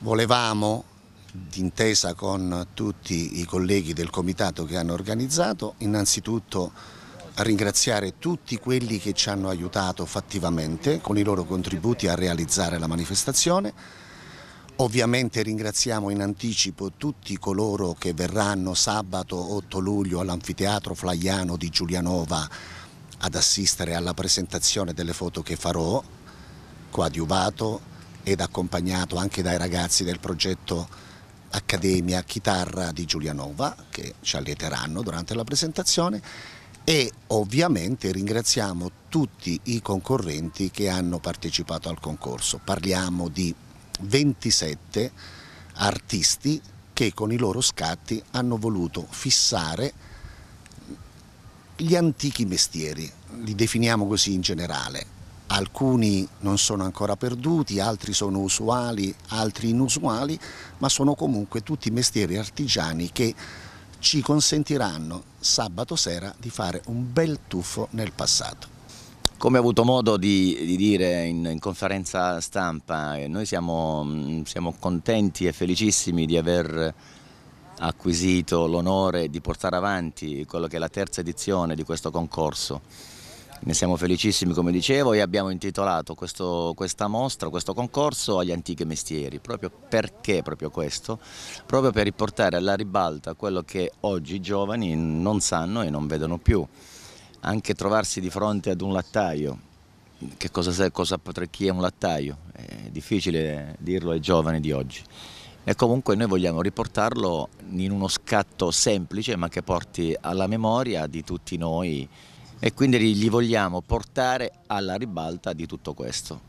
Volevamo, d'intesa con tutti i colleghi del comitato che hanno organizzato, innanzitutto ringraziare tutti quelli che ci hanno aiutato fattivamente con i loro contributi a realizzare la manifestazione. Ovviamente ringraziamo in anticipo tutti coloro che verranno sabato 8 luglio all'Anfiteatro Flaiano di Giulianova ad assistere alla presentazione delle foto che farò, coadiuvato ed accompagnato anche dai ragazzi del progetto Accademia Chitarra di Giulianova che ci allieteranno durante la presentazione e ovviamente ringraziamo tutti i concorrenti che hanno partecipato al concorso. Parliamo di 27 artisti che con i loro scatti hanno voluto fissare gli antichi mestieri, li definiamo così in generale, alcuni non sono ancora perduti, altri sono usuali, altri inusuali, ma sono comunque tutti mestieri artigiani che ci consentiranno sabato sera di fare un bel tuffo nel passato. Come ho avuto modo di, di dire in, in, conferenza stampa, eh, noi siamo, mm, siamo contenti e felicissimi di aver acquisito l'onore di portare avanti quello che è la terza edizione di questo concorso ne siamo felicissimi come dicevo e abbiamo intitolato questo, questa mostra, questo concorso agli antichi mestieri, proprio perché proprio questo? Proprio per riportare alla ribalta quello che oggi i giovani non sanno e non vedono più. Anche trovarsi di fronte ad un lattaio, che cosa, cosa potre, chi è un lattaio? È difficile dirlo ai giovani di oggi e comunque noi vogliamo riportarlo in uno scatto semplice ma che porti alla memoria di tutti noi e quindi li vogliamo portare alla ribalta di tutto questo.